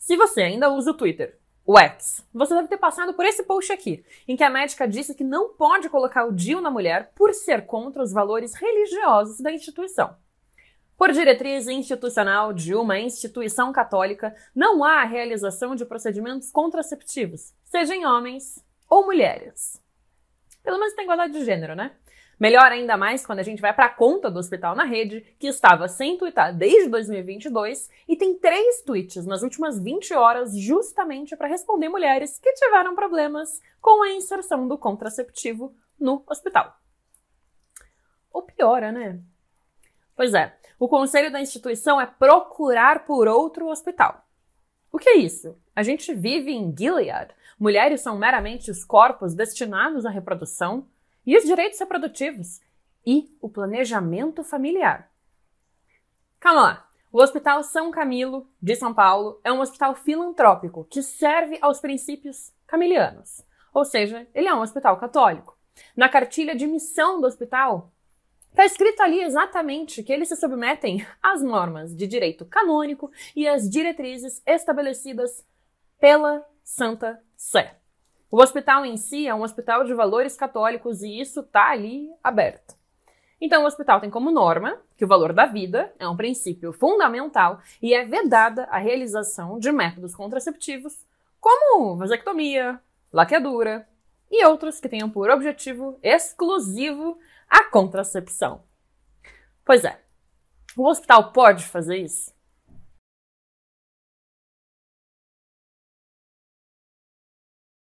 Se você ainda usa o Twitter, o X, você deve ter passado por esse post aqui, em que a médica disse que não pode colocar o Dio na mulher por ser contra os valores religiosos da instituição. Por diretriz institucional de uma instituição católica, não há a realização de procedimentos contraceptivos, seja em homens ou mulheres. Pelo menos tem igualdade de gênero, né? Melhor ainda mais quando a gente vai para a conta do Hospital na Rede, que estava sem twittar desde 2022 e tem três tweets nas últimas 20 horas justamente para responder mulheres que tiveram problemas com a inserção do contraceptivo no hospital. Ou piora, é, né? Pois é, o conselho da instituição é procurar por outro hospital. O que é isso? A gente vive em Gilead. Mulheres são meramente os corpos destinados à reprodução e os direitos reprodutivos e o planejamento familiar. Calma lá! O Hospital São Camilo, de São Paulo, é um hospital filantrópico que serve aos princípios camilianos. Ou seja, ele é um hospital católico. Na cartilha de missão do hospital, está escrito ali exatamente que eles se submetem às normas de direito canônico e às diretrizes estabelecidas pela Santa Sé. O hospital em si é um hospital de valores católicos e isso está ali aberto. Então, o hospital tem como norma que o valor da vida é um princípio fundamental e é vedada a realização de métodos contraceptivos como vasectomia, laqueadura e outros que tenham por objetivo exclusivo a contracepção. Pois é, o hospital pode fazer isso?